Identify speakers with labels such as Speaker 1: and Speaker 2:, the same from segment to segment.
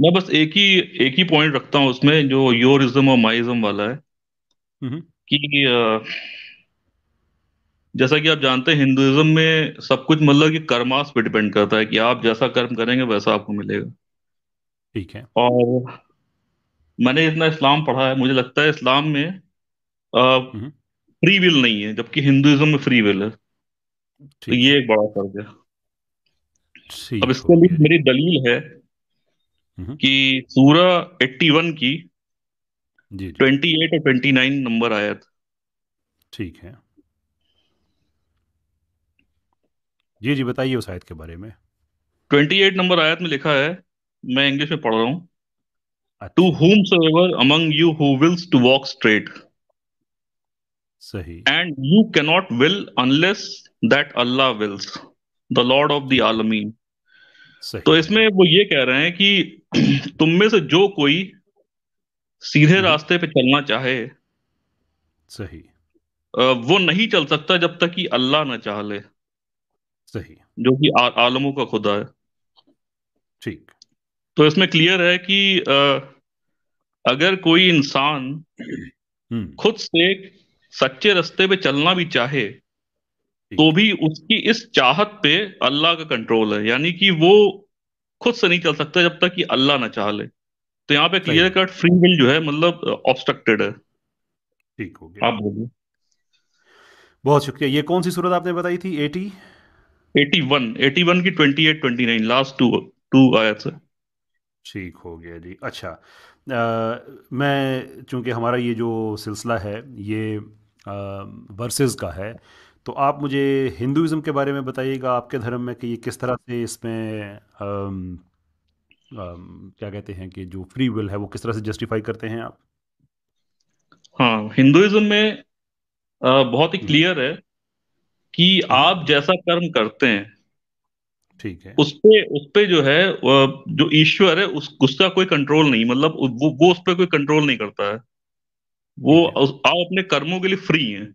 Speaker 1: मैं बस एक ही एक ही पॉइंट रखता हूँ उसमें जो योरिज्म और माइज्म वाला है हम्म हम्म। कि जैसा कि आप जानते हैं हिंदुइज्म में सब कुछ मतलब कि कर्मास पे डिपेंड करता है कि आप जैसा कर्म करेंगे वैसा आपको मिलेगा ठीक है और मैंने इतना इस्लाम पढ़ा है मुझे लगता है इस्लाम में हम्म फ्री विल नहीं है जबकि हिंदुइज्म में फ्री विल है तो ये एक बड़ा फर्क है अब इसके लिए मेरी दलील है हम्म। कि सूरह 81 की जी, जी 28 और 29 नंबर आया था ठीक है
Speaker 2: जी जी बताइए उस आयत के बारे में
Speaker 1: 28 नंबर आयत में लिखा है मैं इंग्लिश में पढ़ रहा हूँ to whom ever among you who wills to walk straight सही and you cannot will unless that Allah wills the lord of the आलमीन तो इसमें वो ये कह रहे हैं कि तुम में से जो कोई सीधे हम्म। रास्ते पे चलना चाहे सही वो नहीं चल सकता जब तक कि अल्लाह ना चाह ले सही जो कि आलमों का खुदा है ठीक तो इसमें क्लियर है कि अगर कोई इंसान हम्म। खुद से सच्चे रास्ते पे चलना भी चाहे तो भी उसकी इस चाहत पे अल्लाह का कंट्रोल है यानी कि वो खुद से नहीं चल सकता जब तक कि अल्लाह ना चाह ले तो यहाँ पे क्लियर कट फ्री विल जो है मतलब ऑब्स्ट्रक्टेड uh, है ठीक हो गया आप बोलिए
Speaker 2: बहुत शुक्रिया ये कौन सी सूरत आपने बताई थी eighty
Speaker 1: eighty one eighty one की twenty eight twenty nine last two two आयत से
Speaker 2: ठीक हो गया जी अच्छा आ, मैं चूंकि हमारा ये जो सिलसिला है ये वर्सेस का है तो आप मुझे हिंदुज़म के बारे में बताइएगा आपके धर्म में कि ये किस तरह से इसमें क्या कहते हैं कि जो फ्री विल है वो किस तरह से जस्टिफाई करते हैं आप
Speaker 1: हाँ हिंदुइज्म में बहुत ही हम्म। क्लियर है कि हम्म। आप जैसा कर्म करते हैं ठीक है उस पे उस पे जो है जो ईश्वर है उस उसका कोई कंट्रोल नहीं मतलब वो वो उस पे कोई कंट्रोल नहीं करता है वो उस- आप अपने कर्मों के लिए फ्री हैं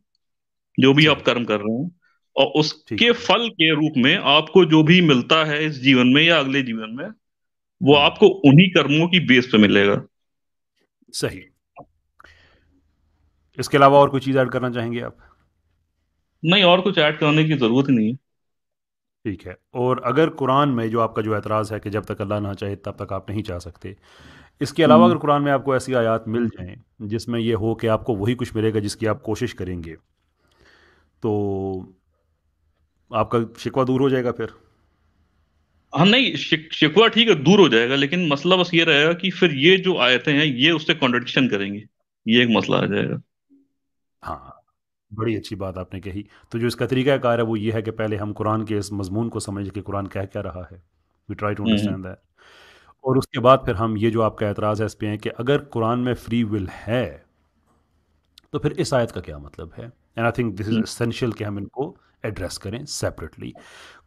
Speaker 1: जो भी आप कर्म कर रहे हैं और उसके फल के रूप में आपको जो भी मिलता है इस जीवन में या अगले जीवन में वो हम्म। आपको उन्हीं कर्मों की बेस पे मिलेगा
Speaker 2: सही इसके अलावा और कोई चीज ऐड करना चाहेंगे आप
Speaker 1: नहीं और कुछ ऐड करने की जरूरत नहीं है
Speaker 2: ठीक है और अगर कुरान में जो आपका जो एतराज़ है कि जब तक अल्लाह ना चाहे तब तक आप नहीं चाह सकते इसके अलावा हम्म। अगर कुरान में आपको ऐसी आयात मिल जाएं जिसमें यह हो कि आपको वही कुछ मिलेगा जिसकी आप कोशिश करेंगे तो आपका शिकवा दूर हो जाएगा फिर
Speaker 1: हाँ नहीं शिक, शिकवा ठीक है दूर हो जाएगा लेकिन मसला बस ये रहेगा कि फिर ये जो आयते हैं ये उससे कॉन्ट्रडिक्शन करेंगे ये एक मसला आ जाएगा
Speaker 2: हाँ बड़ी अच्छी बात आपने कही तो जो इसका तरीका कार है वो ये है कि पहले हम कुरान के इस मजमून को समझ कि कुरान कह क्या रहा है we try to understand that और उसके बाद फिर हम ये जो आपका एतराज़ है इस पर है कि अगर कुरान में फ्री विल है तो फिर इस आयत का क्या मतलब है and I think this is essential कि हम इनको एड्रेस करें सेपरेटली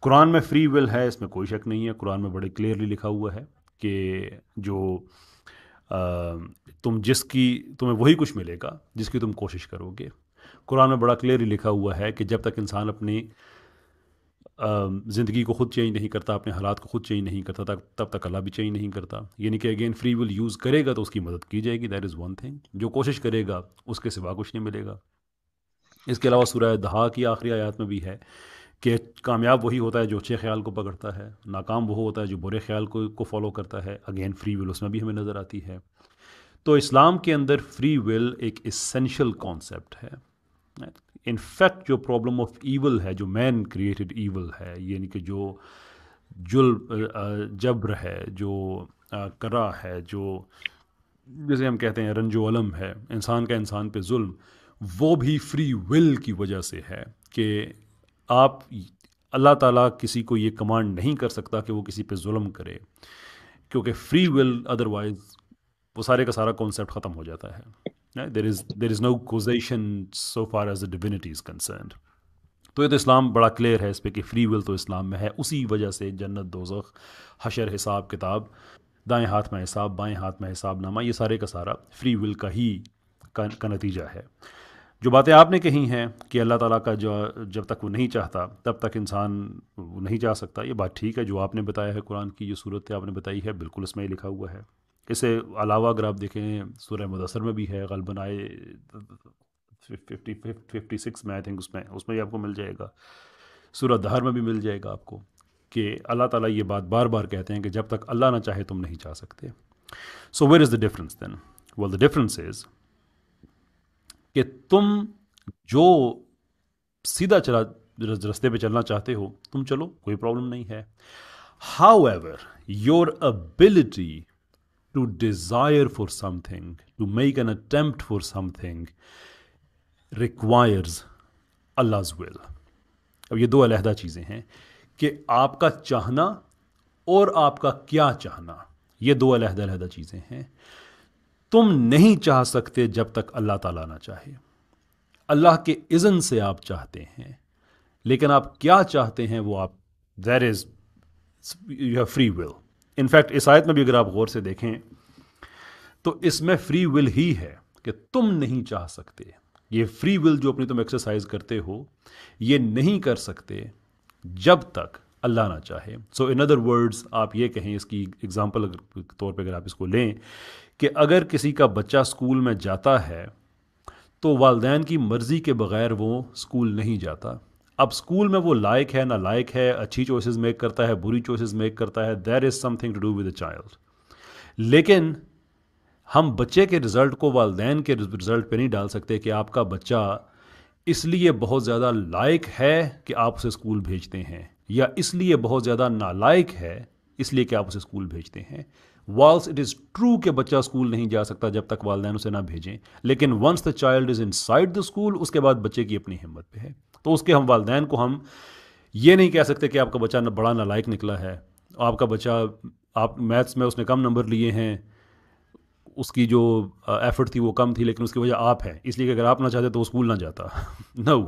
Speaker 2: कुरान में फ्री विल है इसमें कोई शक नहीं है कुरान में बड़े क्लियरली लिखा हुआ है कि जो आ, तुम जिसकी तुम्हें वही कुछ मिलेगा जिसकी तुम कोशिश करोगे कुरान में बड़ा क्लियरली लिखा हुआ है कि जब तक इंसान अपनी ज़िंदगी को खुद चेंज नहीं करता अपने हालात को खुद चेंज नहीं करता तब तब तक अल्लाह भी चेंज नहीं करता यानी कि अगेन फ्री विल यूज़ करेगा तो उसकी मदद की जाएगी दैट इज़ वन थिंग जो कोशिश करेगा उसके सिवा कुछ नहीं मिलेगा इसके अलावा सूर्य दहा की आखिरी आयात में भी है कि कामयाब वही होता है जो अच्छे ख्याल को पकड़ता है नाकाम वो होता है जो बुरे ख्याल को को फॉलो करता है अगेन फ्री विल उसमें भी हमें नज़र आती है तो इस्लाम के अंदर फ्री विल एक इसेंशल कॉन्सेप्ट है इनफैक्ट जो प्रॉब्लम ऑफ ईवल है जो मैन क्रिएटेड ईवल है यानी कि जो जुल जब्र है जो करा है जो जैसे हम कहते हैं रंजोलम है इंसान का इंसान पे जुल्म वो भी फ्री विल की वजह से है कि आप अल्लाह ताला किसी को ये कमांड नहीं कर सकता कि वो किसी पे जुल्म करे क्योंकि फ्री विल अदरवाइज वो सारे का सारा कॉन्सेप्ट ख़त्म हो जाता है there is there is no coercion so far as the divinity is concern तो ये तो इस्लाम बड़ा क्लियर है इस पर कि फ्री विल तो इस्लाम में है उसी वजह से जन्नत दोजख हशर हिसाब किताब दाएँ हाथ में हिसाब बाएँ हाथ में हिसाब नामा ये सारे का सारा फ्री विल का ही का, का नतीजा है जो बातें आपने कही हैं कि अल्लाह ताला का जो जब तक वो नहीं चाहता तब तक इंसान वो नहीं जा सकता ये बात ठीक है जो आपने बताया है कुरान की जो सूरत आपने बताई है बिल्कुल इसमें लिखा हुआ है इसे अलावा अगर आप देखें सूर्य मुदसर में भी है गलबन आए फिफ्टी फिफ्टी सिक्स में आई थिंक उसमें उसमें भी आपको मिल जाएगा सूरत दहर में भी मिल जाएगा आपको कि अल्लाह ताला ये बात बार बार कहते हैं कि जब तक अल्लाह ना चाहे तुम नहीं जा सकते so where is the difference than well the difference is कि तुम जो सीधा चला रस्ते पे चलना चाहते हो तुम चलो कोई प्रॉब्लम नहीं है however your ability to desire for something to make an attempt for something requires Allah's will अब ये दो अलहदा चीज़ें हैं कि आपका चाहना और आपका क्या चाहना ये दो अलहदा अलहदा चीज़ें हैं तुम नहीं चाह सकते जब तक अल्लाह ताला ना चाहे अल्लाह के इज़न से आप चाहते हैं लेकिन आप क्या चाहते हैं वो आप there is you have free will in fact इस आयत में भी अगर आप गौर से देखें तो इसमें फ्री विल ही है कि तुम नहीं चाह सकते ये फ्री विल जो अपनी तुम एक्सरसाइज करते हो ये नहीं कर सकते जब तक अल्लाह ना चाहे सो इन अदर वर्ड्स आप ये कहें इसकी एग्ज़ाम्पल के तौर पे अगर आप इसको लें कि अगर किसी का बच्चा स्कूल में जाता है तो वालदेन की मर्ज़ी के बग़ैर वो स्कूल नहीं जाता अब स्कूल में वो लायक है ना लायक है अच्छी चॉइसेस मेक करता है बुरी चॉइसेस मेक करता है there is something to do with a child लेकिन हम बच्चे के रिज़ल्ट को वालदेन के रिज़ल्ट पे नहीं डाल सकते कि आपका बच्चा इसलिए बहुत ज़्यादा लायक है कि आप उसे स्कूल भेजते हैं या इसलिए बहुत ज़्यादा नालायक है इसलिए कि आप उसे स्कूल भेजते हैं वाल्स इट इज़ ट्रू कि बच्चा स्कूल नहीं जा सकता जब तक वालदेन उसे ना भेजें लेकिन once the child is inside the school उसके बाद बच्चे की अपनी हिम्मत पे है तो उसके हम वालदेन को हम ये नहीं कह सकते कि आपका बच्चा बड़ा नालायक निकला है आपका बच्चा आप मैथ्स में उसने कम नंबर लिए हैं उसकी जो एफर्ट थी वो कम थी लेकिन उसकी वजह आप हैं इसलिए कि अगर आप ना चाहते तो वो स्कूल ना जाता no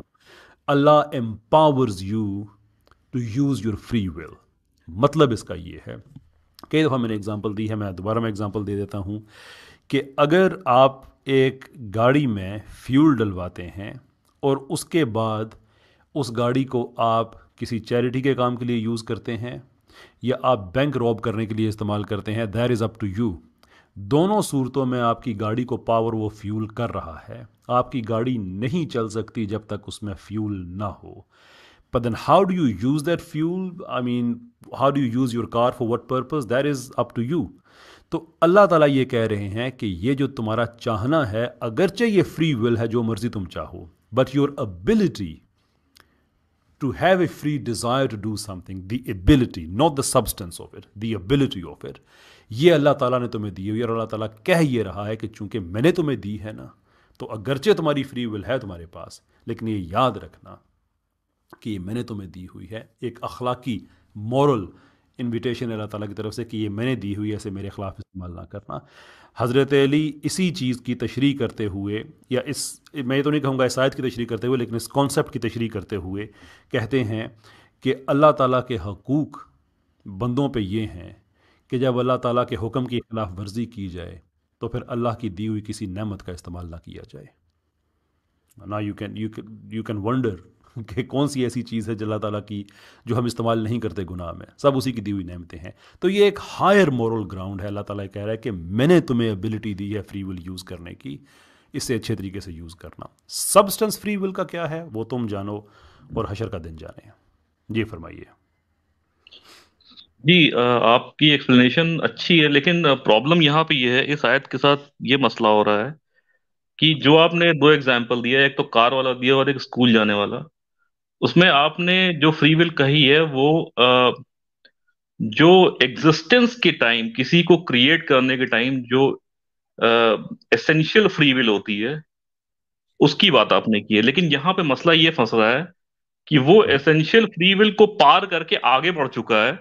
Speaker 2: Allah empowers you to use your free will मतलब इसका ये है कई दफ़ा मैंने एग्ज़ाम्पल दी है मैं दोबारा मैं एग्ज़ाम्पल दे देता हूँ कि अगर आप एक गाड़ी में फ्यूल डलवाते हैं और उसके बाद उस गाड़ी को आप किसी चैरिटी के काम के लिए यूज़ करते हैं या आप बैंक रॉब करने के लिए इस्तेमाल करते हैं there is up to you दोनों सूरतों में आपकी गाड़ी को पावर वो फ्यूल कर रहा है आपकी गाड़ी नहीं चल सकती जब तक उसमें फ्यूल ना हो but then how do you use that fuel i mean how do you use your car for what purpose that is up to you तो अल्लाह ताला ये कह रहे हैं कि ये जो तुम्हारा चाहना है अगरचे ये फ्री विल है जो मर्ज़ी तुम चाहो but your ability to have a free desire to do something the ability not the substance of it the ability of it ये अल्लाह ताला ने तुम्हें दी हुई और अल्लाह ताला कह ये रहा है कि चूंकि मैंने तुम्हें दी है ना तो अगरचे तुम्हारी फ्री विल है तुम्हारे पास लेकिन ये याद रखना कि ये मैंने तुम्हें दी हुई है एक अखलाकी मॉरल इनविटेशन अल्लाह ताला की तरफ से कि ये मैंने दी हुई है ऐसे मेरे ख़िलाफ़ इस्तेमाल ना करना हज़रत अली इसी चीज़ की तशरी करते हुए या इस मैं तो नहीं कहूँगा इस आयत की तशरी करते हुए लेकिन इस कॉन्सेप्ट की तशरी करते हुए कहते हैं कि अल्लाह ताला के हकूक़ बंदों पे ये हैं कि जब अल्लाह ताला के हुक्म की खिलाफ वर्जी की जाए तो फिर अल्लाह की दी हुई किसी नमत का इस्तेमाल ना किया जाए ना you can you can you can wonder कि कौन सी ऐसी चीज़ है जल्ला ताला की जो हम इस्तेमाल नहीं करते गुनाह में सब उसी की दी हुई नहमतें हैं तो ये एक हायर मॉरल ग्राउंड है अल्लाह ताला कह रहा है कि मैंने तुम्हें एबिलिटी दी है फ्री विल यूज़ करने की इसे अच्छे तरीके से यूज़ करना सब्सटेंस फ्री विल का क्या है वो तुम जानो और हशर का दिन जाने जी फरमाइए
Speaker 1: जी आपकी एक्सप्लेनेशन अच्छी है लेकिन प्रॉब्लम यहाँ पे ये है इस आयत के साथ ये मसला हो रहा है कि जो आपने दो एग्जाम्पल दिया एक तो कार वाला दिया और एक स्कूल जाने वाला उसमें आपने जो फ्री विल कही है वो आ, जो एग्जिस्टेंस के टाइम किसी को क्रिएट करने के टाइम जो एसेंशियल फ्री विल होती है उसकी बात आपने की है लेकिन यहाँ पे मसला ये फंस रहा है कि वो एसेंशियल फ्री विल को पार करके आगे बढ़ चुका है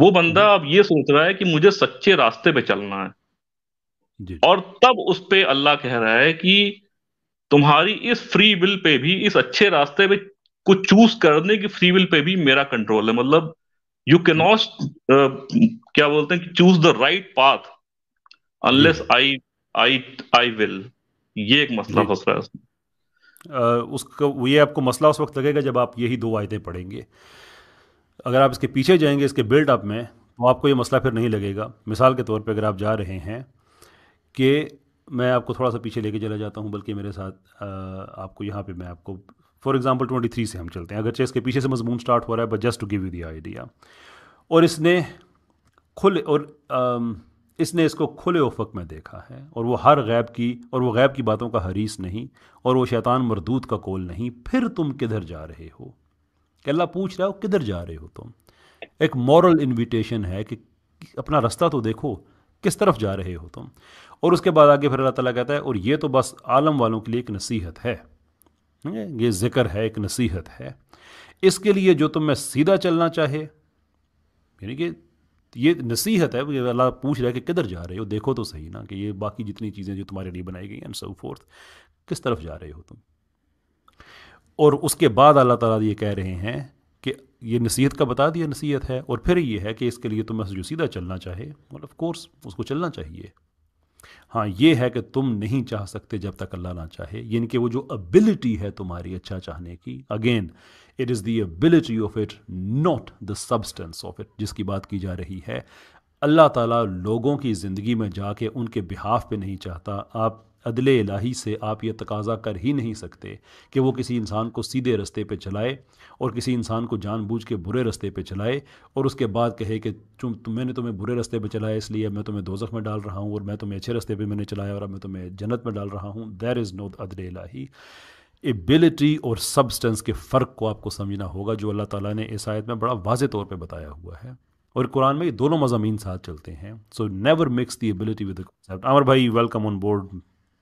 Speaker 1: वो बंदा हम्म। अब ये सोच रहा है कि मुझे सच्चे रास्ते पे चलना है और तब उस पर अल्लाह कह रहा है कि तुम्हारी इस फ्री विल पे भी इस अच्छे रास्ते पे को चूज करने की फ्री विल पे भी मेरा कंट्रोल है मतलब यू कैन नॉट क्या बोलते हैं कि choose the right path unless I I I will ये एक मसला फंस रहा है
Speaker 2: उसमें उसका ये आपको मसला उस वक्त लगेगा जब आप यही दो आयतें पढ़ेंगे अगर आप इसके पीछे जाएंगे इसके बिल्डअप में तो आपको ये मसला फिर नहीं लगेगा मिसाल के तौर पे अगर आप जा रहे हैं कि मैं आपको थोड़ा सा पीछे लेके चला जाता हूँ बल्कि मेरे साथ आ, आपको यहाँ पे मैं आपको फॉर एग्जाम्पल ट्वेंटी थ्री से हम चलते हैं अगरचे इसके पीछे से मजमून स्टार्ट हो रहा है but just to give you the idea और इसने खुले और आ, um, इसने इसको खुले उफक में देखा है और वो हर गैब की और वो गैब की बातों का हरीस नहीं और वो शैतान मरदूत का कोल नहीं फिर तुम किधर जा रहे हो अल्लाह पूछ रहा हो किधर जा रहे हो तुम एक मॉरल इन्विटेशन है कि अपना रास्ता तो देखो किस तरफ जा रहे हो तुम और उसके बाद आगे फिर अल्लाह ताला कहता है और ये तो बस आलम वालों के लिए एक नसीहत है ये जिक्र है एक नसीहत है इसके लिए जो तुम्हें मैं सीधा चलना चाहे यानी कि ये नसीहत है अल्लाह पूछ रहा है कि किधर जा रहे हो देखो तो सही ना कि ये बाकी जितनी चीज़ें जो तुम्हारे लिए बनाई गई एंड सो फोर्थ किस तरफ जा रहे हो तुम और उसके बाद अल्लाह ताला ये कह रहे हैं कि ये नसीहत का बता दिया नसीहत है और फिर ये है कि इसके लिए तुम्हें जो सीधा चलना चाहे मतलब कोर्स उसको चलना चाहिए हाँ ये है कि तुम नहीं चाह सकते जब तक अल्लाह ना चाहे यानी कि वो जो एबिलिटी है तुम्हारी अच्छा चाहने की again it is the ability of it not the substance of it जिसकी बात की जा रही है अल्लाह ताला लोगों की ज़िंदगी में जाके उनके बिहाफ पे नहीं चाहता आप अदले इलाही से आप ये तकाजा कर ही नहीं सकते कि वो किसी इंसान को सीधे रस्ते पे चलाए और किसी इंसान को जानबूझ के बुरे रस्ते पे चलाए और उसके बाद कहे कि तुम तुम मैंने तुम्हें बुरे रस्ते पे चलाया इसलिए मैं तुम्हें दोजख में डाल रहा हूँ और मैं तुम्हें अच्छे रस्ते पे मैंने चलाया और अब मैं तुम्हें जन्नत में डाल रहा हूँ देर इज़ नो अदल इलाही एबिलिटी और सब्सटेंस के फ़र्क को आपको समझना होगा जो अल्लाह ताला ने इस आयत में बड़ा वाज तौर पे बताया हुआ है और कुरान में ये दोनों मजामी साथ चलते हैं so never mix the ability with Amar भाई वेलकम ऑन बोर्ड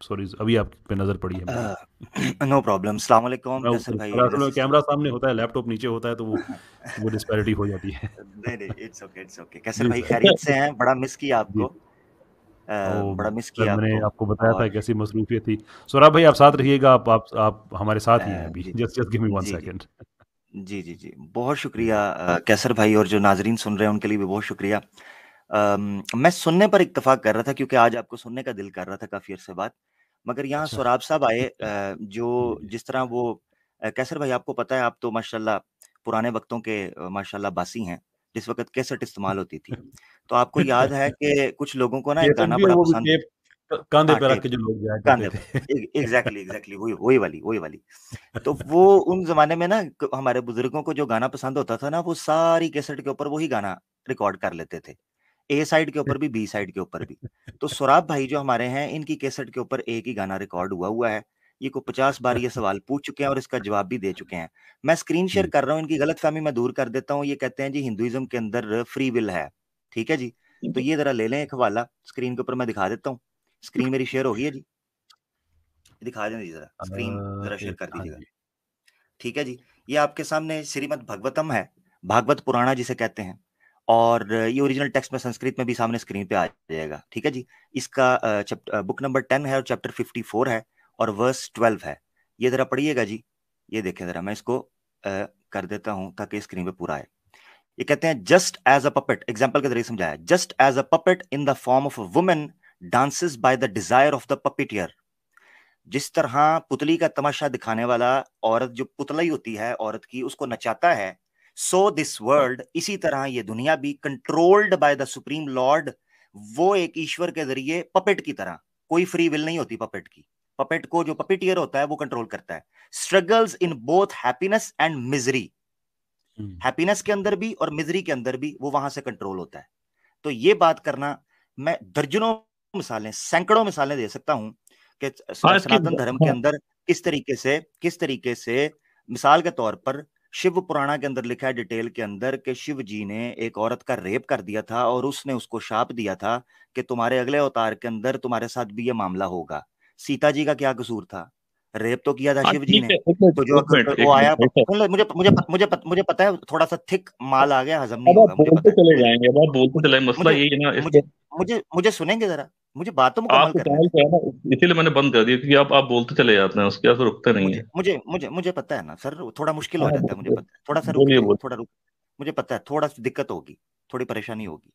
Speaker 2: सॉरी अभी आप पे नजर पड़ी है
Speaker 3: नो प्रॉब्लम अस्सलाम वालेकुम जैसे भाई
Speaker 2: कैमरा सामने होता है लैपटॉप नीचे होता है तो वो
Speaker 3: वो डिस्पैरिटी हो जाती है नहीं नहीं इट्स ओके इट्स ओके कैसे भाई खैरियत से हैं बड़ा मिस किया आपको
Speaker 2: बड़ा मिस किया मैंने आपको आपको बताया था कैसी मसरूफियत थी सौरभ भाई आप साथ रहिएगा आप आप आप हमारे साथ ही हैं अभी just just give me one second
Speaker 3: जी जी जी बहुत शुक्रिया कैसर भाई और जो नाजरीन सुन रहे हैं उनके लिए भी बहुत शुक्रिया मैं सुनने पर इतफाक कर रहा था क्योंकि आज आपको सुनने का दिल कर रहा था काफ़ी अरसे बाद मगर यहाँ अच्छा। सौराब साहब आए जो जिस तरह वो कैसर भाई आपको पता है आप तो माशाल्लाह पुराने वक्तों के माशाल्लाह बासी हैं जिस वक्त कैसेट इस्तेमाल होती थी तो आपको याद है कि कुछ लोगों को ना एक गाना बड़ा पसंद टेप कांधे हाँ, पे रख के जो लोग जाया करते कांधे एग्जैक्टली एग्जैक्टली वही वही वाली वही वाली तो वो उन जमाने में ना हमारे बुजुर्गों को जो गाना पसंद होता था ना वो सारी कैसेट के ऊपर वही गाना रिकॉर्ड कर लेते थे ए साइड के ऊपर भी बी साइड के ऊपर भी तो सौराब भाई जो हमारे हैं इनकी कैसेट के ऊपर एक ही गाना रिकॉर्ड हुआ हुआ है ये को पचास बार ये सवाल पूछ चुके हैं और इसका जवाब भी दे चुके हैं मैं स्क्रीन शेयर कर रहा हूँ इनकी गलत फहमी मैं दूर कर देता हूँ ये कहते हैं जी हिंदुइज्म के अंदर फ्री विल है ठीक है जी तो ये जरा ले लें एक हवाला स्क्रीन के ऊपर मैं दिखा देता हूँ स्क्रीन मेरी शेयर हो गई है जी दिखा दें जी जरा स्क्रीन जरा शेयर कर हाँ दीजिएगा ठीक है जी ये आपके सामने श्रीमद भगवतम है भागवत पुराणा जिसे कहते हैं और ये ओरिजिनल टेक्स्ट में संस्कृत में भी सामने स्क्रीन पे आ जाएगा ठीक है जी इसका बुक नंबर टेन है और चैप्टर फिफ्टी फोर है और वर्स ट्वेल्व है ये ज़रा पढ़िएगा जी ये देखें ज़रा मैं इसको आ, कर देता हूँ ताकि स्क्रीन पे पूरा आए ये कहते हैं just as a puppet example के जरिए समझाया just as a puppet in the form of women dances by the desire of the puppeteer जिस तरह पुतली का तमाशा दिखाने वाला औरत जो पुतला ही होती है औरत की उसको नचाता है सो दिस वर्ल्ड इसी तरह ये दुनिया भी controlled by the supreme lord वो एक ईश्वर के जरिए पपेट की तरह कोई फ्री विल नहीं होती पपेट की पपेट को जो पपेटियर होता है वो कंट्रोल करता है struggles in both happiness and misery happiness के अंदर भी और मिजरी के अंदर भी वो वहां से कंट्रोल होता है तो ये बात करना मैं दर्जनों मिसालें सैकड़ों मिसालें दे सकता हूं कि हाँ, सनातन धर्म के हाँ। अंदर किस तरीके से किस तरीके से मिसाल के तौर पर शिव पुराणा के अंदर लिखा है डिटेल के अंदर कि शिव जी ने एक औरत का रेप कर दिया था और उसने उसको शाप दिया था कि तुम्हारे अगले अवतार के अंदर तुम्हारे साथ भी ये मामला होगा सीता जी का क्या कसूर था रेप तो किया था हाँ, शिव जी ने तो जो वो आया मतलब मुझे मुझे मुझे मुझे पता है थोड़ा सा थिक माल आ गया हजम नहीं
Speaker 1: होगा
Speaker 3: मुझे मुझे सुनेंगे जरा मुझे बातों में तो
Speaker 1: इसीलिए मैंने बंद कर दिया क्योंकि आप आप बोलते चले जाते हैं उसके बाद रुकते
Speaker 3: नहीं मुझे, है मुझे मुझे मुझे पता है ना सर थोड़ा मुश्किल हो हाँ, जाता है मुझे पता है थोड़ा सा रुक थोड़ा रुक मुझे पता है थोड़ा सी दिक्कत होगी थोड़ी परेशानी होगी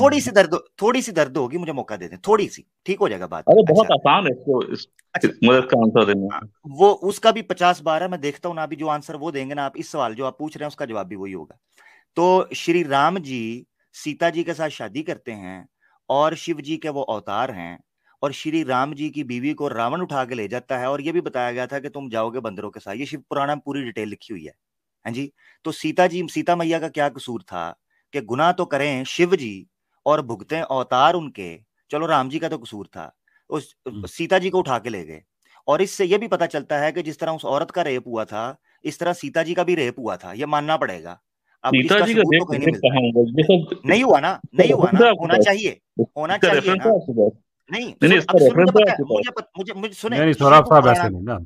Speaker 3: थोड़ी सी दर्द थोड़ी सी दर्द होगी मुझे मौका दे दें थोड़ी सी ठीक हो जाएगा बात अच्छा। बहुत आसान है इसको अच्छा। मदद का आंसर देना हाँ, वो उसका भी पचास बार है मैं देखता हूँ ना अभी जो आंसर वो देंगे ना आप इस सवाल जो आप पूछ रहे हैं उसका जवाब भी वही होगा तो श्री राम जी सीता जी के साथ शादी करते हैं और शिव जी के वो अवतार हैं और श्री राम जी की बीवी को रावण उठा के ले जाता है और ये भी बताया गया था कि तुम जाओगे बंदरों के साथ ये शिव पुराण में पूरी डिटेल लिखी हुई है हाँ जी तो सीता जी सीता मैया का क्या कसूर था कि गुना तो करें शिव जी और भुगतें अवतार उनके चलो राम जी का तो कसूर था उस हम्म। सीता जी को उठा के ले गए और इससे यह भी पता चलता है कि जिस तरह उस औरत का रेप हुआ था इस तरह सीता जी का भी रेप हुआ था यह मानना पड़ेगा सीता जी का ये तो सब नहीं हुआ ना तो नहीं हुआ ना होना चाहिए होना चाहिए ना हाँ। नहीं नहीं इसका रेफरेंस मुझे मुझे सुने नहीं सौरभ साहब ऐसे नहीं ना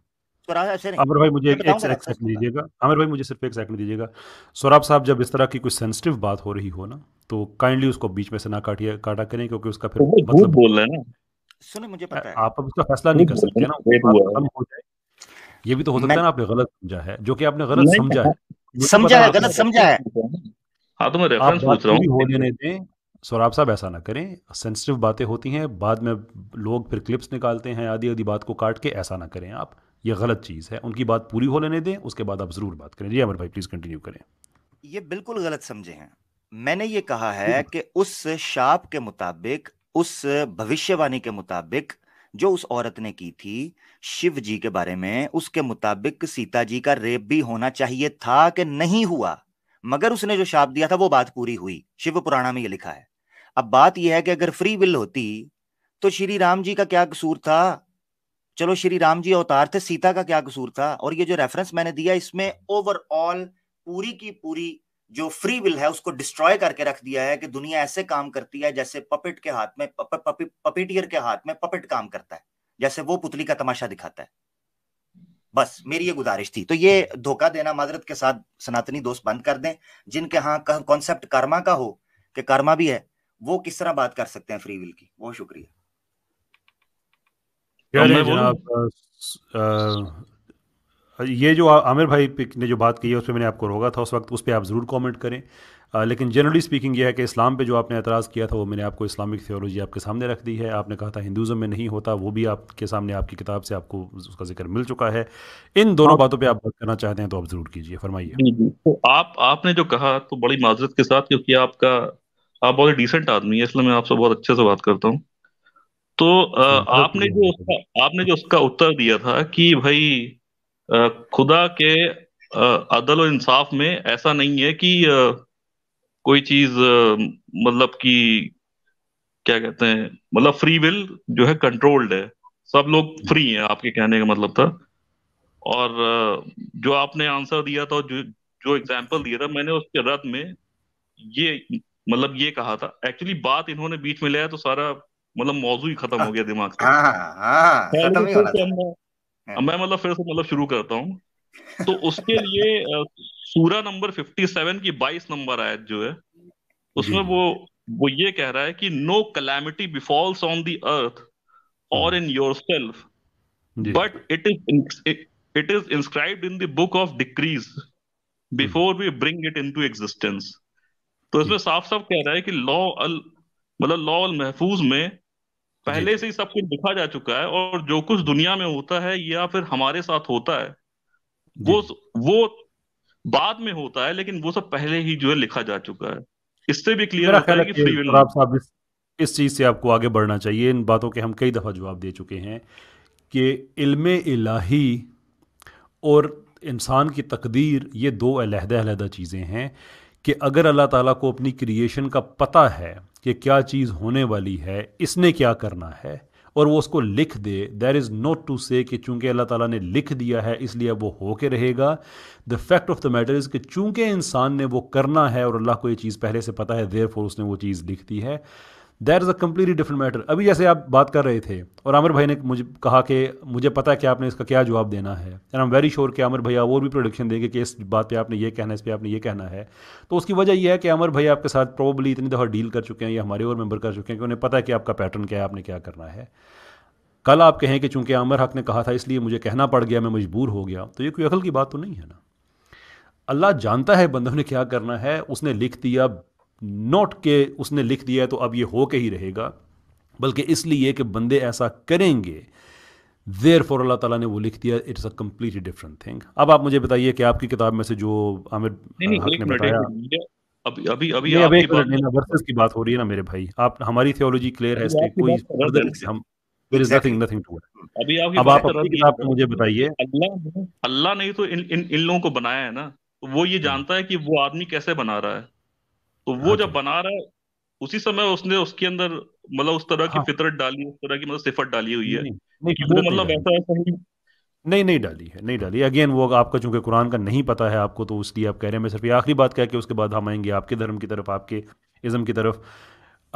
Speaker 2: अमर भाई मुझे एक सेकंड दीजिएगा अमर भाई मुझे सिर्फ एक सेकंड दीजिएगा सौरभ साहब जब इस तरह की कोई सेंसिटिव बात हो रही हो ना तो काइंडली उसको बीच में से ना काटिए काटा करें क्योंकि उसका फिर मतलब बोल रहे हैं
Speaker 3: सुने मुझे पता है आप अब उसका फैसला नहीं कर सकते ना
Speaker 2: ये भी तो हो सकता है ना आपने गलत समझा है जो कि आपने गलत समझा है
Speaker 3: समझा है गलत समझा है
Speaker 2: हाँ तो मैं रेफरेंस पूछ रहा हूँ सौराब साहब ऐसा ना करें सेंसिटिव बातें होती हैं बाद में लोग फिर क्लिप्स निकालते हैं आधी आधी बात को काट के ऐसा ना करें आप ये गलत चीज़ है उनकी बात पूरी हो लेने दें उसके बाद आप ज़रूर बात करें जी अमर भाई प्लीज़ कंटिन्यू
Speaker 3: करें ये बिल्कुल गलत समझे हैं मैंने ये कहा है कि उस शाप के मुताबिक उस भविष्यवाणी के मुताबिक जो उस औरत ने की थी शिव जी के बारे में उसके मुताबिक सीता जी का रेप भी होना चाहिए था कि नहीं हुआ मगर उसने जो शाप दिया था वो बात पूरी हुई शिव पुराणा में ये लिखा है अब बात यह है कि अगर फ्री विल होती तो श्री राम जी का क्या कसूर था चलो श्री राम जी अवतार थे सीता का क्या कसूर था और ये जो रेफरेंस मैंने दिया इसमें ओवरऑल पूरी की पूरी जो फ्री विल है उसको डिस्ट्रॉय करके रख दिया है कि दुनिया ऐसे काम करती है जैसे पपेट के हाथ में पपेटियर के हाथ में पपेट काम करता है जैसे वो पुतली का तमाशा दिखाता है बस मेरी ये गुजारिश थी तो ये धोखा देना माजरत के साथ सनातनी दोस्त बंद कर दें जिनके यहाँ कॉन्सेप्ट कर्मा का हो कि कर्मा भी है वो किस तरह बात कर सकते हैं फ्री विल की बहुत शुक्रिया
Speaker 2: ये जो आमिर भाई ने जो बात की है उस पर मैंने आपको रोका था उस वक्त उस पर आप ज़रूर कमेंट करें आ, लेकिन जनरली स्पीकिंग यह है कि इस्लाम पे जो आपने एतराज़ किया था वो मैंने आपको इस्लामिक थियोलॉजी आपके सामने रख दी है आपने कहा था हिंदुज़म में नहीं होता वो भी आपके सामने आपकी किताब से आपको उसका जिक्र मिल चुका है इन दोनों बातों पर आप बात करना चाहते हैं तो आप ज़रूर कीजिए फरमाइए
Speaker 3: तो
Speaker 1: आप आपने जो कहा तो बड़ी माजरत के साथ क्योंकि आपका आप बहुत डिसेंट आदमी है इसलिए मैं आपसे बहुत अच्छे से बात करता हूँ तो आपने जो उसका आपने जो उसका उत्तर दिया था कि भाई खुदा के अदल और इंसाफ में ऐसा नहीं है कि कोई चीज मतलब कि क्या कहते हैं मतलब फ्री विल जो है कंट्रोल्ड है सब लोग फ्री हैं आपके कहने का मतलब था और जो आपने आंसर दिया था जो जो एग्जाम्पल दिया था मैंने उसके रद में ये मतलब ये कहा था एक्चुअली बात इन्होंने बीच में लिया तो सारा मतलब मौजू ही खत्म हो गया दिमाग
Speaker 3: से हाँ, हाँ, हाँ
Speaker 1: अब मैं मतलब फिर से मतलब शुरू करता हूँ तो उसके लिए सूरा नंबर 57 की 22 नंबर आयत जो है उसमें वो वो ये कह रहा है कि no calamity befalls on the earth और in yourself but it is it is inscribe in the book of decrees before we bring it into existence तो इसमें साफ साफ कह रहा है कि लॉ अल मतलब लॉ अल महफूज में पहले से ही सब कुछ लिखा जा चुका है और जो कुछ दुनिया में होता है या फिर हमारे साथ होता है वो वो बाद में होता है लेकिन वो सब पहले ही जो है लिखा जा चुका है
Speaker 2: इससे भी क्लियर होता है कि फ्री विल इस, इस चीज़ से आपको आगे बढ़ना चाहिए इन बातों के हम कई दफ़ा जवाब दे चुके हैं कि इल्म इलाही और इंसान की तकदीर ये दो अलहदा अलहदा चीज़ें हैं कि अगर अल्लाह ताला को अपनी क्रिएशन का पता है कि क्या चीज़ होने वाली है इसने क्या करना है और वो उसको लिख दे there is not to say कि चूँकि अल्लाह ताला ने लिख दिया है इसलिए वो हो के रहेगा the fact of the matter is कि चूँकि इंसान ने वो करना है और अल्लाह को ये चीज़ पहले से पता है देर उसने वो चीज़ लिख दी है that is a completely different matter अभी जैसे आप बात कर रहे थे और आमिर भाई ने मुझे कहा कि मुझे पता है कि आपने इसका क्या जवाब देना है and I am very sure कि आमिर भैया और भी प्रोडक्शन देंगे कि इस बात पे आपने ये कहना है इस पर आपने ये कहना है तो उसकी वजह यह है कि अमर भाई आपके साथ प्रोबली इतनी दफ़ा डील कर चुके हैं या हमारे और मेम्बर कर चुके हैं कि उन्हें पता है कि आपका पैटर्न क्या है आपने क्या करना है कल आप कहें कि चूंकि अमर हक ने कहा था इसलिए मुझे कहना पड़ गया मैं मजबूर हो गया तो ये कोई अकल की बात तो नहीं है ना अल्लाह जानता है बंदों ने क्या करना है उसने लिख दिया नॉट के उसने लिख दिया है तो अब ये हो के ही रहेगा बल्कि इसलिए कि बंदे ऐसा करेंगे देर फॉर अल्लाह ताला ने वो लिख दिया it's a completely different thing अब आप मुझे बताइए कि आपकी किताब में से जो आमिर ने बताया
Speaker 1: अभी अभी अभी आपकी अभी
Speaker 2: वर्सेस की बात हो रही है ना मेरे भाई आप हमारी थियोलॉजी क्लियर है इसके कोई फर्दर हम there is nothing nothing to it अभी अब आप अपनी किताब को मुझे बताइए अल्लाह
Speaker 1: अल्लाह ने तो इन इन लोगों को बनाया है ना वो ये हम्म। जानता है कि वो आदमी कैसे बना रहा है तो वो हाँ जब बना रहा है उसी समय उसने उसके अंदर मतलब उस तरह की हाँ। फितरत डाली उस तरह की मतलब सिफत डाली हुई है वो मतलब ऐसा है
Speaker 2: नहीं नहीं डाली है नहीं डाली अगेन वो आपका चूंकि कुरान का नहीं पता है आपको तो उसकी आप कह रहे हैं मैं सिर्फ ये आखिरी बात कह के उसके बाद हम आएंगे आपके धर्म की तरफ आपके इज़म की तरफ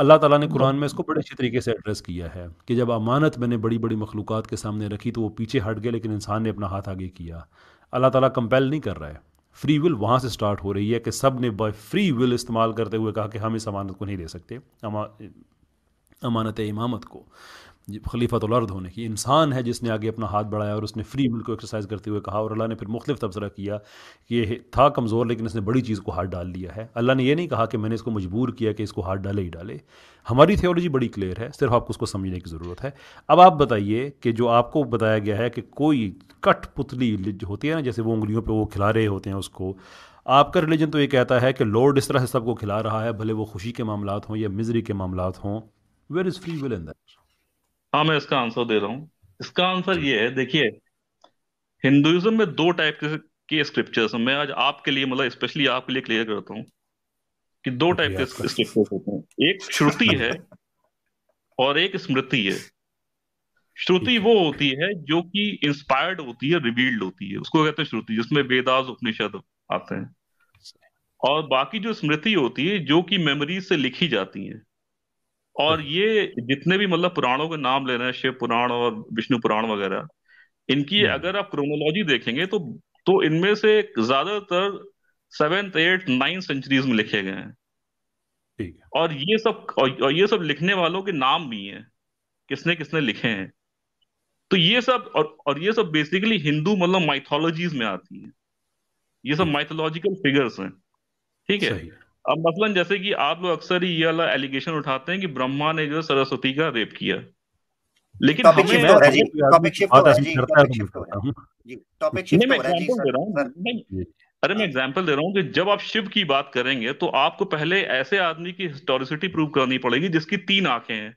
Speaker 2: अल्लाह ताला ने कुरान में इसको बड़े अच्छे तरीके से एड्रेस किया है कि जब अमानत मैंने बड़ी बड़ी मखलूक़ात के सामने रखी तो वो पीछे हट गए लेकिन इंसान ने अपना हाथ आगे किया अल्लाह तला कंपेल नहीं कर रहा है फ्री विल वहाँ से स्टार्ट हो रही है कि सब ने बाय फ्री विल इस्तेमाल करते हुए कहा कि हम इस अमानत को नहीं दे सकते अमा अमानत इमामत को तो लर्द होने की इंसान है जिसने आगे अपना हाथ बढ़ाया और उसने फ्री विल को एक्सरसाइज करते हुए कहा और अल्लाह ने फिर मुख्तफ तबसरा किया कि था कमज़ोर लेकिन इसने बड़ी चीज़ को हाथ डाल लिया है अल्लाह ने यह नहीं कहा कि मैंने इसको मजबूर किया कि इसको हाथ डाले ही डाले हमारी थियोलॉजी बड़ी क्लियर है सिर्फ आपको उसको समझने की ज़रूरत है अब आप बताइए कि जो आपको बताया गया है कि कोई कट पुतली जो होती है ना जैसे वो उंगलियों पर वो खिला रहे होते हैं उसको आपका रिलीजन तो ये कहता है कि लॉर्ड इस तरह से सबको खिला रहा है भले वो खुशी के मामला हों या मिजरी के मामला हों where is free will in that
Speaker 1: हाँ मैं इसका आंसर दे रहा हूँ इसका आंसर ये है देखिए हिंदुइज्म में दो टाइप के के स्क्रिप्चर्स हैं मैं आज आपके लिए मतलब स्पेशली आपके लिए क्लियर करता हूँ कि दो टाइप के
Speaker 3: स्क्रिप्चर्स होते
Speaker 1: हैं एक श्रुति है और एक स्मृति है श्रुति वो होती है जो कि इंस्पायर्ड होती है रिवील्ड होती है उसको कहते हैं श्रुति जिसमें वेदास उपनिषद आते हैं और बाकी जो स्मृति होती है जो कि मेमोरी से लिखी जाती है और ये जितने भी मतलब पुराणों के नाम ले रहे हैं शिव पुराण और विष्णु पुराण वगैरह इनकी हम्म। अगर आप क्रोनोलॉजी देखेंगे तो तो इनमें से ज्यादातर सेवेंथ एट नाइन सेंचुरीज में लिखे गए हैं और ये सब और ये सब लिखने वालों के नाम भी हैं किसने किसने लिखे हैं तो ये सब और और ये सब बेसिकली हिंदू मतलब माइथोलॉजीज में आती है ये सब माइथोलॉजिकल हम्म। फिगर्स हैं ठीक है अब मसलन जैसे कि आप लोग अक्सर ही ये वाला एलिगेशन उठाते हैं कि ब्रह्मा ने जो सरस्वती का रेप किया लेकिन अरे मैं एग्जाम्पल दे रहा हूँ कि जब आप शिव की बात करेंगे तो आपको पहले ऐसे आदमी की हिस्टोरिसिटी प्रूव करनी पड़ेगी जिसकी तीन आंखें हैं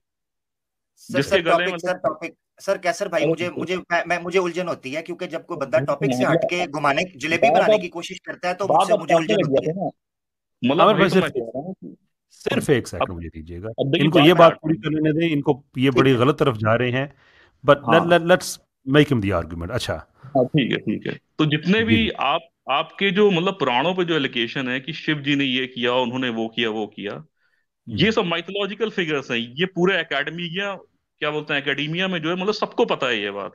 Speaker 3: जिसके गले में सर कैसर भाई मुझे तो मुझे मैं मुझे उलझन होती है क्योंकि जब कोई बंदा टॉपिक से हटके घुमाने जलेबी बनाने की कोशिश करता है तो मुझे उलझन होती है
Speaker 2: मतलब तो सिर्फ सिर्फ, हाँ। एक सेकंड मुझे दीजिएगा इनको ये बात पूरी करने दें इनको ये बड़ी गलत तरफ जा रहे हैं but let's make him the argument अच्छा हाँ, ठीक है ठीक है
Speaker 1: तो जितने भी आप आपके जो मतलब पुराणों पे जो एलिकेशन है कि शिव जी ने ये किया उन्होंने वो किया वो किया हम्म। ये सब माइथोलॉजिकल फिगर्स हैं ये पूरे एकेडमी या क्या बोलते हैं एकेडमिया में जो है मतलब सबको पता है ये बात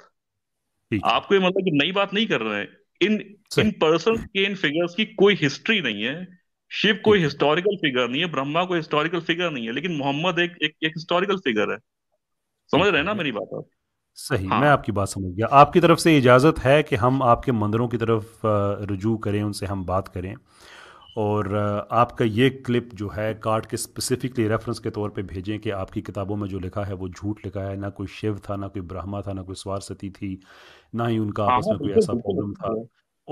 Speaker 1: आपको ये मतलब नई बात नहीं कर रहे हैं इन इन पर्सन के इन फिगर्स की कोई हिस्ट्री नहीं है शिव कोई हिस्टोरिकल फिगर नहीं है ब्रह्मा कोई हिस्टोरिकल फिगर नहीं है लेकिन मोहम्मद एक एक, एक हिस्टोरिकल फिगर है समझ रहे हैं ना हम्म। मेरी बात आप
Speaker 2: सही हाँ। मैं आपकी बात समझ गया आपकी तरफ से इजाज़त है कि हम आपके मंदिरों की तरफ रुजू करें उनसे हम बात करें और आपका ये क्लिप जो है कार्ड के स्पेसिफिकली रेफरेंस के तौर पे भेजें कि आपकी किताबों में जो लिखा है वो झूठ लिखा है ना कोई शिव था ना कोई ब्रह्मा था ना कोई स्वार थी ना ही उनका हाँ, आपस में हाँ, कोई ऐसा प्रॉब्लम था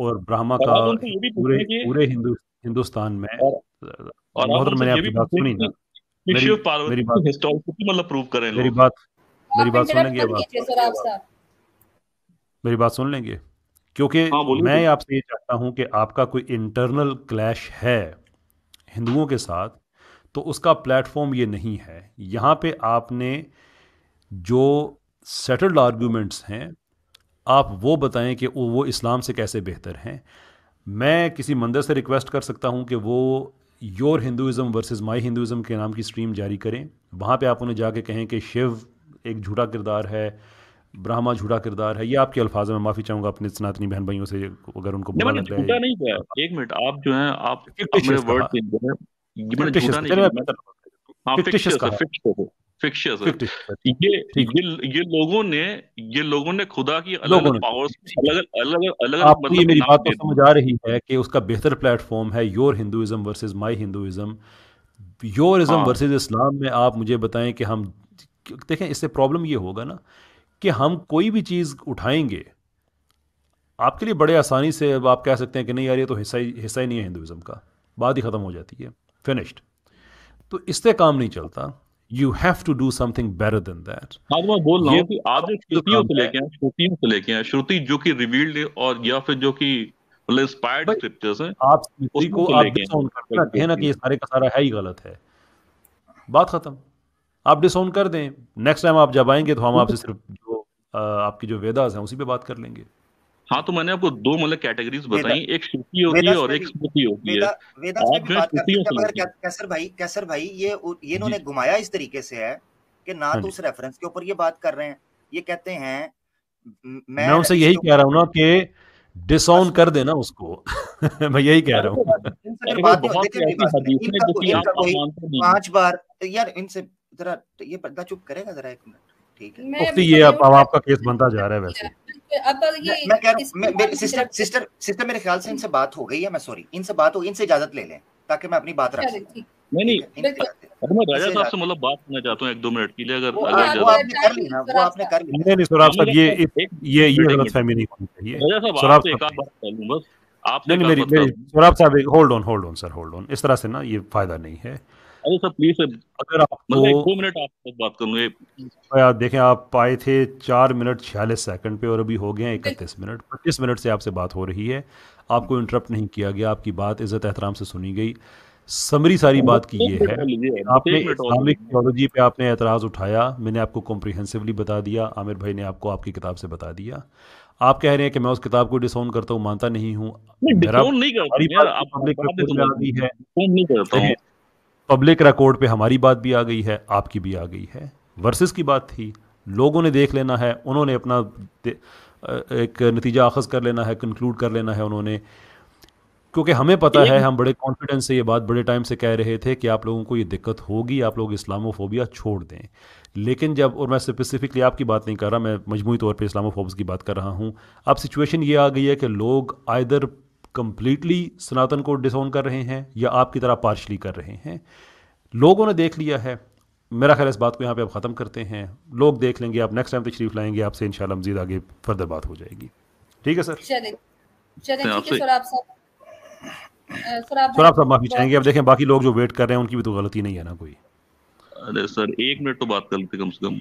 Speaker 2: और ब्रह्मा का पूरे पूरे हिंदू हिंदुस्तान में और मैंने आपकी बात सुनी ना मेरी हाँ, मेरी बात हिस्टोरिकली मतलब प्रूव करें मेरी बात मेरी बात सुन लेंगे मेरी बात सुन लेंगे क्योंकि हाँ, मैं तो। आपसे ये चाहता हूं कि आपका कोई इंटरनल क्लैश है हिंदुओं के साथ तो उसका प्लेटफॉर्म ये नहीं है यहाँ पे आपने जो सेटल्ड आर्ग्यूमेंट्स हैं आप वो बताएं कि वो इस्लाम से कैसे बेहतर हैं मैं किसी मंदिर से रिक्वेस्ट कर सकता हूँ कि वो your Hinduism versus my Hinduism के नाम की स्ट्रीम जारी करें वहाँ पे आप उन्हें जाके कहें कि शिव एक झूठा किरदार है ब्रह्मा झूठा किरदार है ये आपके अल्फाज में माफी चाहूंगा अपने सनातनी बहन भाइयों से अगर उनको नहीं लग
Speaker 1: नहीं है नहीं एक मिनट आप जो हैं आप
Speaker 2: वर्ड चेंज कर रहे हैं
Speaker 3: मैंने
Speaker 1: झूठा नहीं कहा फिक्शियस है ये ये ये लोगों ने ये लोगों ने खुदा की अलग अलग पावर्स अलग अलग अलग आपको मतलब मेरी बात तो समझ
Speaker 2: आ रही है कि उसका बेहतर प्लेटफॉर्म है your Hinduism versus my Hinduism yourism versus Islam में आप मुझे बताएं कि हम देखें इससे प्रॉब्लम ये होगा ना कि हम कोई भी चीज़ उठाएंगे आपके लिए बड़े आसानी से अब आप कह सकते हैं कि नहीं यार ये तो हिस्सा ही हिस्सा ही नहीं है हिंदुज़म का बात ही ख़त्म हो जाती है फिनिश्ड तो इससे काम नहीं चलता you have to do something better than that
Speaker 1: आज मैं बोल रहा हूँ कि आप जो श्रुतियों से लेके हैं श्रुतियों से लेके हैं श्रुति जो कि रिवील्ड है और या फिर जो कि मतलब इंस्पायर्ड स्क्रिप्चर्स हैं आप स्मृति को आप डिसऑन करना कहना कि
Speaker 2: ये सारे का सारा है ही गलत है बात खत्म आप डिसऑन कर दें नेक्स्ट टाइम आप जब आएंगे तो हम आपसे सिर्फ जो आपकी जो वेदास हैं उसी पे बात कर लेंगे
Speaker 1: हाँ तो मैंने आपको दो मतलब कैटेगरीज बताई एक श्रुति होती है और एक स्मृति होती
Speaker 3: है कैसर भाई कैसर भाई ये ये इन्होंने घुमाया इस तरीके से है कि ना हाँ तो उस रेफरेंस के ऊपर ये बात कर रहे हैं ये कहते हैं मैं, मैं उसे यही
Speaker 2: कह रहा हूँ ना कि डिसऑन कर देना उसको मैं यही कह रहा हूँ
Speaker 3: तो- पांच बार यार इनसे जरा तो ये पर्दा चुप करेगा जरा एक मिनट ठीक है ये अब
Speaker 2: आपका केस बनता जा रहा है वैसे
Speaker 3: सिस्टर मेरे ख्याल से इनसे बात हो गई है मैं सॉरी इनसे बात हो इनसे इजाजत ले लें ताकि मैं अपनी बात रख सकूं नहीं
Speaker 2: राजा
Speaker 1: साहब से मतलब बात करना चाहता हूँ एक दो मिनट के लिए अगर
Speaker 2: अगर वो
Speaker 3: आपने कर ली ना वो आपने कर ली
Speaker 2: नहीं नहीं साहब ये ये ये नहीं होनी चाहिए साहब
Speaker 1: बस मेरी मतलब मेरी
Speaker 2: सर साहब hold on hold on sir hold on इस तरह से ना ये फायदा नहीं है अरे सर प्लीज अगर आप मतलब तो- दो
Speaker 1: मिनट आप बात तो
Speaker 2: देखें आप थे चार मिनट छियालीस सेकंड पे और अभी हो गए हैं इकतीस मिनट पच्चीस मिनट से आपसे बात हो रही है आपको इंटरप्ट नहीं किया गया आपकी बात इज्जत एहतराम से सुनी गई समरी सारी बात की ये है आपने इस्लामिक थियोलॉजी पे आपने एतराज़ उठाया मैंने आपको कॉम्प्रिहेंसिवली बता दिया आमिर भाई ने आपको आपकी किताब से बता दिया आप कह रहे हैं कि मैं उस किताब को डिसोन करता हूँ मानता नहीं हूँ नहीं करता पब्लिक रिकॉर्ड पे हमारी बात भी आ गई है आपकी भी आ गई है वर्सेस की बात थी लोगों ने देख लेना है उन्होंने अपना एक नतीजा आखज कर लेना है कंक्लूड कर लेना है उन्होंने क्योंकि हमें पता है हम बड़े कॉन्फिडेंस से ये बात बड़े टाइम से कह रहे थे कि आप लोगों को ये दिक्कत होगी आप लोग इस्लामोफोबिया छोड़ दें लेकिन जब और मैं स्पेसिफिकली आपकी बात नहीं कर रहा मैं मजमू तौर पर इस्लामोफोब्स की बात कर रहा हूँ अब सिचुएशन ये आ गई है कि लोग आयदर कंप्लीटली सनातन को डिसोन कर रहे हैं या आपकी तरह पार्शली कर रहे हैं लोगों ने देख लिया है मेरा ख्याल इस बात को यहाँ पे अब ख़त्म करते हैं लोग देख लेंगे आप नेक्स्ट टाइम तशरीफ लाएंगे आपसे इन शाला मजीद आगे फर्दर बात हो जाएगी ठीक है सर
Speaker 4: हाँ, सर आप सब माफ़ी चाहेंगे अब देखें
Speaker 2: बाकी लोग जो वेट कर रहे हैं उनकी भी तो गलती नहीं है ना कोई
Speaker 1: अरे सर एक मिनट तो बात कर लेते कम से कम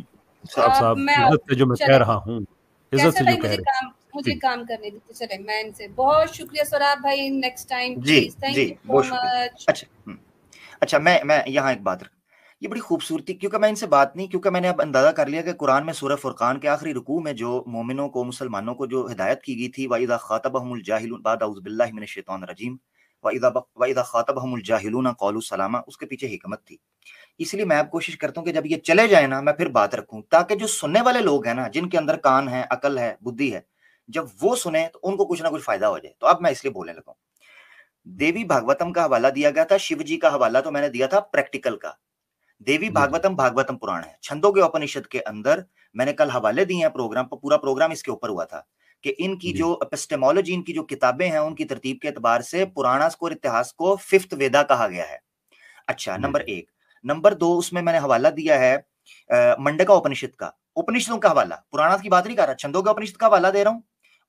Speaker 1: साहब साहब इज्जत से जो मैं कह रहा हूँ
Speaker 2: इज्जत से जो कह रहे
Speaker 1: हैं
Speaker 4: मुझे काम करने दीजिए चले मैं इनसे बहुत शुक्रिया सौराब भाई नेक्स्ट टाइम जी थैंक यू
Speaker 3: अच्छा हम्म, अच्छा मैं मैं यहाँ एक बात ये बड़ी खूबसूरती क्योंकि मैं इनसे बात नहीं क्योंकि मैंने अब अंदाजा कर लिया कि कुरान में सूरह फुरकान के आखिरी रुकू में जो मोमिनों को मुसलमानों को जो हिदायत की गई थी वाइदा खातबहमुल जाहिलून बाद उज़बिल्लाहि शैतान रजीम वाइदा खातब खातबहमुल जाहिलून कौलू सलामा उसके पीछे हिकमत थी इसलिए मैं अब कोशिश करता हूँ कि जब ये चले जाए ना मैं फिर बात रखूँ ताकि जो सुनने वाले लोग हैं ना जिनके अंदर कान है अकल है बुद्धि है जब वो सुने तो उनको कुछ ना कुछ फायदा हो जाए तो अब मैं इसलिए बोलने लगा देवी भागवतम का हवाला दिया गया था शिव जी का हवाला तो मैंने दिया था प्रैक्टिकल का देवी हम्म। भागवतम भागवतम पुराण है छंदों के उपनिषद के अंदर मैंने कल हवाले दिए हैं प्रोग्राम पर पूरा प्रोग्राम इसके ऊपर हुआ था कि इनकी जो एपिस्टेमोलॉजी इनकी जो किताबें हैं उनकी तरतीब के अतबार से पुराणास को और इतिहास को फिफ्थ वेदा कहा गया है अच्छा हम्म। नंबर एक नंबर दो उसमें मैंने हवाला दिया है मंडका उपनिषद का उपनिषदों का हवाला पुराणास की बात नहीं कर रहा छंदों का उपनिषद का हवाला दे रहा हूँ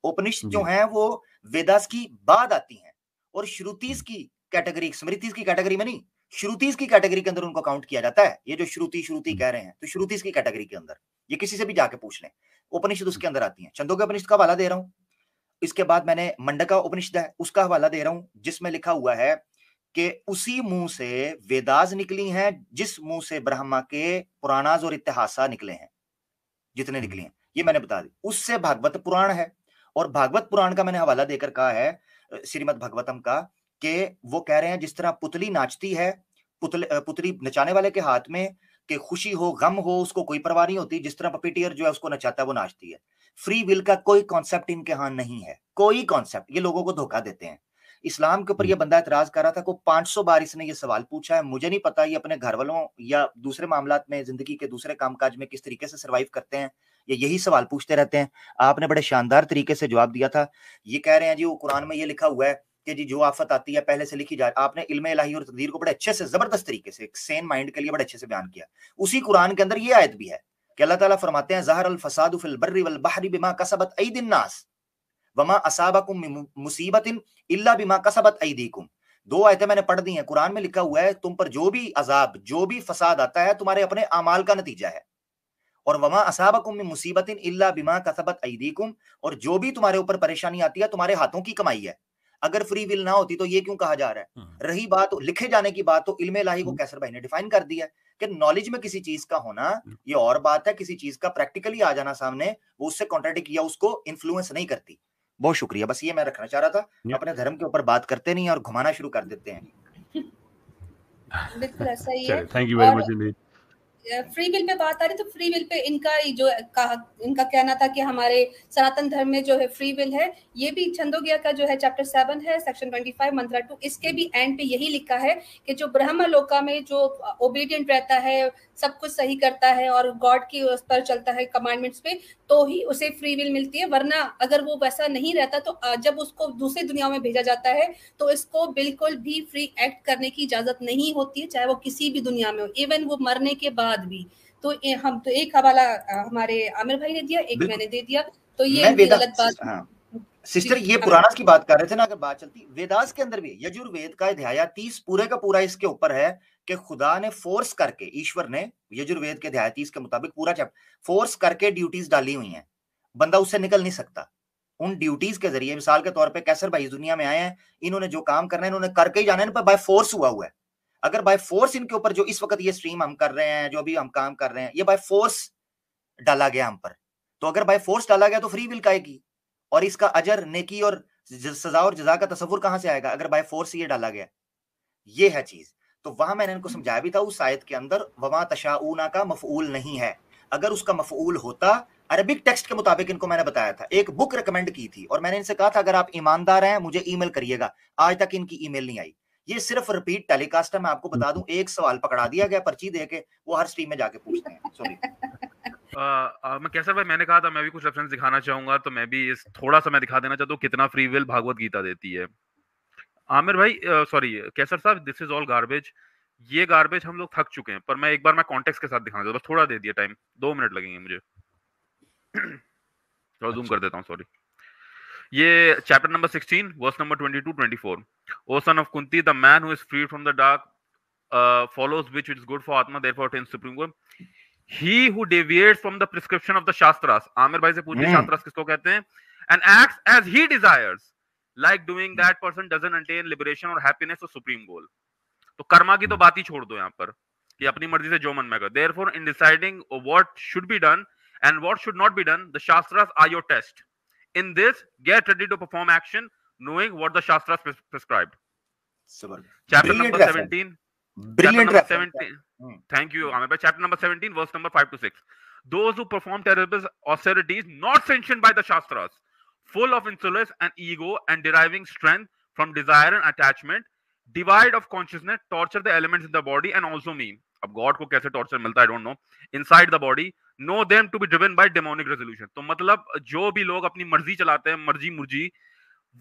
Speaker 3: उपनिषद जो है वो वेदास की बाद आती है और श्रुतिस की कैटेगरी स्मृतिस की कैटेगरी में नहीं श्रुतिस की कैटेगरी के अंदर उनको काउंट किया जाता है ये जो श्रुति श्रुति हम्म। कह रहे हैं तो श्रुतिस की कैटेगरी के अंदर ये किसी से भी जाके पूछ लें उपनिषद उसके अंदर आती है छंदों के उपनिषद का हवाला दे रहा हूँ इसके बाद मैंने मंडका उपनिषद है उसका हवाला दे रहा हूं जिसमें लिखा हुआ है कि उसी मुंह से वेदाज निकली हैं जिस मुंह से ब्रह्मा के पुराणाज और इतिहासा निकले हैं जितने निकले हम्म। हैं ये मैंने बता दी उससे भागवत पुराण है और भागवत पुराण का मैंने हवाला देकर कहा है श्रीमद भगवतम का कि वो कह रहे हैं जिस तरह पुतली नाचती है पुतल पुतली नचाने वाले के हाथ में कि खुशी हो गम हो उसको कोई परवाह नहीं होती जिस तरह पपीटियर जो है उसको नचाता है वो नाचती है फ्री विल का कोई कॉन्सेप्ट इनके हाथ नहीं है कोई कॉन्सेप्ट ये लोगों को धोखा देते हैं इस्लाम के ऊपर ये हम्म। बंदा एतराज कर रहा था को 500 बार इसने ये सवाल पूछा है मुझे नहीं पता ये अपने घर वालों या दूसरे मामला में जिंदगी के दूसरे कामकाज में किस तरीके से सर्वाइव करते हैं ये यही सवाल पूछते रहते हैं आपने बड़े शानदार तरीके से जवाब दिया था ये कह रहे हैं जी वो कुरान में ये लिखा हुआ है कि जी जो आफत आती है पहले से लिखी जा आपने इल्म इलाही और तकदीर को बड़े अच्छे से जबरदस्त तरीके से एक सेन माइंड के लिए बड़े अच्छे से बयान किया उसी कुरान के अंदर ये आयत भी है कि अल्लाह ताला फरमाते हैं जहर अल फसाद फिल बर्री वल बहरी बिमा कसबत ऐदिन नास वमा असाबकुम मुसीबत इल्ला बिमा कसबत ऐदीकुम दो आयतें मैंने पढ़ दी हैं कुरान में लिखा हुआ है तुम पर जो भी अजाब जो भी फसाद आता है तुम्हारे अपने अमाल का नतीजा है और वमा असाबकुम में मुसीबत इल्ला बिमा कसबत ऐदीकुम और जो भी तुम्हारे ऊपर परेशानी आती है तुम्हारे हाथों की कमाई है अगर फ्री विल ना होती तो ये क्यों कहा जा रहा है हम्म। रही बात लिखे जाने की बात तो इल्म लाही को हम्म। कैसर भाई ने डिफाइन कर दिया है कि नॉलेज में किसी चीज का होना हम्म। ये और बात है किसी चीज का प्रैक्टिकली आ जाना सामने वो उससे कॉन्ट्रेडिक्ट या उसको इन्फ्लुएंस नहीं करती बहुत शुक्रिया बस ये मैं रखना चाह रहा था अपने धर्म के ऊपर बात करते नहीं और घुमाना शुरू कर देते हैं बिल्कुल ऐसा ही है थैंक यू वेरी मच इंडी फ्री विल पे
Speaker 4: बात आ रही तो फ्री विल पे इनका जो कहा इनका कहना था कि हमारे सनातन धर्म में जो है फ्री विल है ये भी छंदोगिया का जो है चैप्टर सेवन है section twenty five mantra two इसके भी एंड पे यही लिखा है कि जो ब्रह्म लोका में जो ओबीडियंट रहता है सब कुछ सही करता है और गॉड की उस पर चलता है कमांडमेंट्स पे तो ही उसे फ्री विल मिलती है वरना अगर वो वैसा नहीं रहता तो जब उसको दूसरी दुनिया में भेजा जाता है तो इसको बिल्कुल भी फ्री एक्ट करने की इजाजत नहीं होती है चाहे वो किसी भी दुनिया में हो इवन वो मरने के बाद बाद भी तो ए, हम तो एक हवाला हमारे आमिर भाई ने दिया एक मैंने दे दिया तो ये गलत बात हाँ।
Speaker 3: सिस्टर ये हाँ। पुराणास की बात कर रहे थे ना अगर बात चलती वेदास के अंदर भी यजुर्वेद का अध्याय तीस पूरे का पूरा इसके ऊपर है कि खुदा ने फोर्स करके ईश्वर ने यजुर्वेद के अध्याय तीस के मुताबिक पूरा चैप्टर फोर्स करके ड्यूटीज डाली हुई हैं बंदा उससे निकल नहीं सकता उन ड्यूटीज के जरिए मिसाल के तौर पर कैसर भाई दुनिया में आए हैं इन्होंने जो काम करना है इन्होंने करके ही जाना है बाय फोर्स हुआ हुआ है अगर बाय फोर्स इनके ऊपर जो इस वक्त ये स्ट्रीम हम कर रहे हैं जो भी हम काम कर रहे हैं ये बाय फोर्स डाला गया हम पर तो अगर बाय फोर्स डाला गया तो फ्री विल काएगी और इसका अजर नेकी और सजा और जजा का तस्वुर कहां से आएगा अगर बाय फोर्स ये डाला गया ये है चीज तो वहां मैंने इनको समझाया भी था उस आयत के अंदर वहां तशाऊना का मफूल नहीं है अगर उसका मफूल होता अरबिक टेक्स्ट के मुताबिक इनको मैंने बताया था एक बुक रिकमेंड की थी और मैंने इनसे कहा था अगर आप ईमानदार हैं मुझे ईमेल करिएगा आज तक इनकी ईमेल नहीं आई ये सिर्फ रिपीट टेलीकास्ट है मैं आपको बता दूं एक सवाल पकड़ा दिया गया पर्ची दे के वो हर स्ट्रीम में जाके पूछते हैं सॉरी
Speaker 4: मैं कैसा भाई मैंने कहा था मैं भी कुछ रेफरेंस दिखाना चाहूंगा तो मैं भी इस थोड़ा सा मैं दिखा देना चाहता हूँ कितना फ्री विल भागवत गीता देती है आमिर भाई सॉरी कैसर साहब दिस इज ऑल गार्बेज ये गार्बेज हम लोग थक चुके हैं पर मैं एक बार मैं कॉन्टेक्स्ट के साथ दिखाना चाहता हूँ थोड़ा दे दिया टाइम दो मिनट लगेंगे मुझे और जूम अच्छा। कर देता हूँ सॉरी ये chapter number 16 verse number 22 24 O son of Kunti the man who is free from the dark follows which is good for atma therefore attain supreme good he who deviates from the prescription of the shastras Aamir भाई से पूछिए शास्त्रास किसको कहते हैं and acts as he desires like doing that person doesn't attain liberation और happiness और supreme goal तो कर्मा की तो बात hmm. ही छोड़ दो यहाँ पर कि अपनी मर्जी से जो मन में कर therefore in deciding what should be done and what should not be done the shastras are your test in this get ready to perform action knowing what the shastras prescribed Super. chapter Brilliant number reference. 17 Brilliant chapter number 17 hmm. thank you Amir, chapter number 17 verse number 5 to 6 those who perform terrible austerities not sanctioned by the shastras full of insolence and ego and deriving strength from desire and attachment divide of consciousness torture the elements in the body and also me अब God को कैसे torture मिलता है do don't know inside the body know them to be driven by demonic resolution तो मतलब जो भी लोग अपनी मर्जी चलाते हैं मर्जी मुर्जी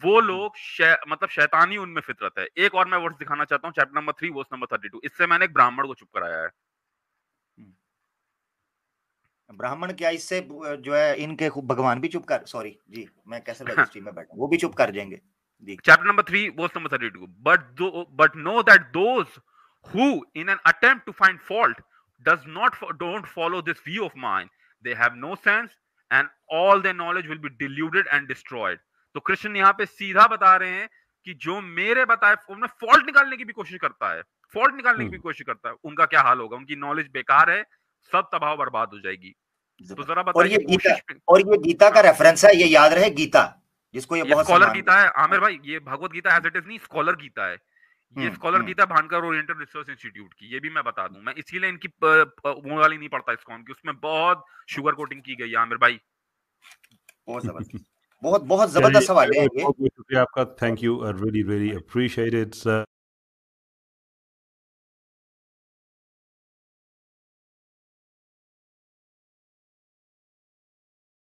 Speaker 4: वो हम्म। लोग शै, मतलब शैतानी उनमें फितरत है एक और मैं वर्ड दिखाना चाहता हूँ chapter number three verse number thirty two इससे मैंने एक ब्राह्मण को चुप कराया है हम्म।
Speaker 3: ब्राह्मण क्या इससे जो है इनके भगवान भी चुप कर सॉरी जी मैं कैसे हाँ. में बैठा वो भी चुप कर जाएंगे
Speaker 4: चैप्टर नंबर थ्री वो number thirty two but but know that those who in an attempt to find fault does not don't follow this view of mine they have no sense and all their knowledge will be deluded and destroyed तो कृष्ण यहाँ पे सीधा बता रहे हैं कि जो मेरे बताए उनमें फॉल्ट निकालने की भी कोशिश करता है फॉल्ट निकालने की भी हम्म। कोशिश करता है उनका क्या हाल होगा उनकी नॉलेज बेकार है सब तबाह बर्बाद हो जाएगी तो जरा बताइए और ये गीता
Speaker 3: और ये गीता का रेफरेंस है ये याद रहे गीता जिसको ये, ये बहुत स्कॉलर गीता
Speaker 4: है आमिर भाई ये Bhagavad Gita as it is नहीं स्कॉलर गीता है ये स्कॉलर भी था भानकर ओरिएंटल रिसर्च इंस्टीट्यूट की ये भी मैं बता दूं मैं इसीलिए इनकी वो वाली नहीं पढ़ता इसकॉन की उसमें बहुत शुगर कोटिंग की गई आमिर भाई
Speaker 3: बहुत जबरदस्त बहुत बहुत जबरदस्त सवाल है ये बहुत
Speaker 2: शुक्रिया आपका thank you really really appreciate it